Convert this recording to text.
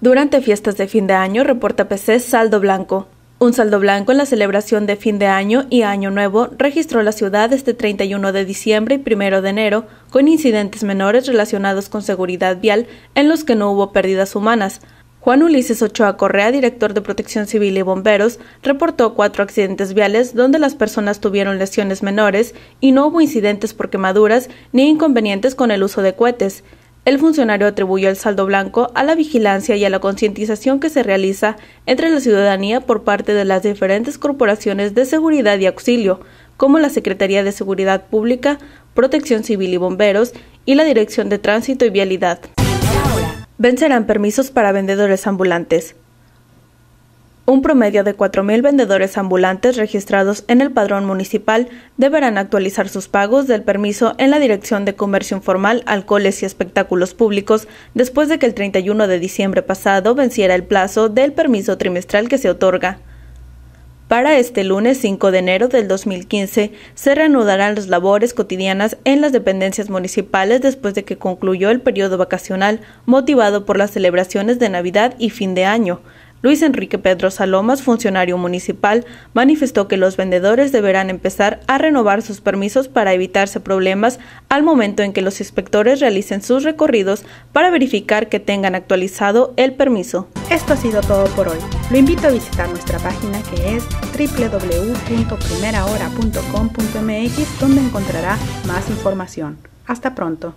Durante fiestas de fin de año reporta PC saldo blanco. Un saldo blanco en la celebración de fin de año y año nuevo registró la ciudad este 31 de diciembre y 1 de enero, con incidentes menores relacionados con seguridad vial en los que no hubo pérdidas humanas. Juan Ulises Ochoa Correa, director de Protección Civil y Bomberos, reportó cuatro accidentes viales donde las personas tuvieron lesiones menores y no hubo incidentes por quemaduras ni inconvenientes con el uso de cohetes. El funcionario atribuyó el saldo blanco a la vigilancia y a la concientización que se realiza entre la ciudadanía por parte de las diferentes corporaciones de seguridad y auxilio, como la Secretaría de Seguridad Pública, Protección Civil y Bomberos y la Dirección de Tránsito y Vialidad. Vencerán permisos para vendedores ambulantes un promedio de 4.000 vendedores ambulantes registrados en el padrón municipal deberán actualizar sus pagos del permiso en la Dirección de Comercio Informal, Alcoholes y Espectáculos Públicos después de que el 31 de diciembre pasado venciera el plazo del permiso trimestral que se otorga. Para este lunes 5 de enero del 2015 se reanudarán las labores cotidianas en las dependencias municipales después de que concluyó el periodo vacacional motivado por las celebraciones de Navidad y fin de año. Luis Enrique Pedro Salomas, funcionario municipal, manifestó que los vendedores deberán empezar a renovar sus permisos para evitarse problemas al momento en que los inspectores realicen sus recorridos para verificar que tengan actualizado el permiso. Esto ha sido todo por hoy. Lo invito a visitar nuestra página que es www.primerahora.com.mx donde encontrará más información. Hasta pronto.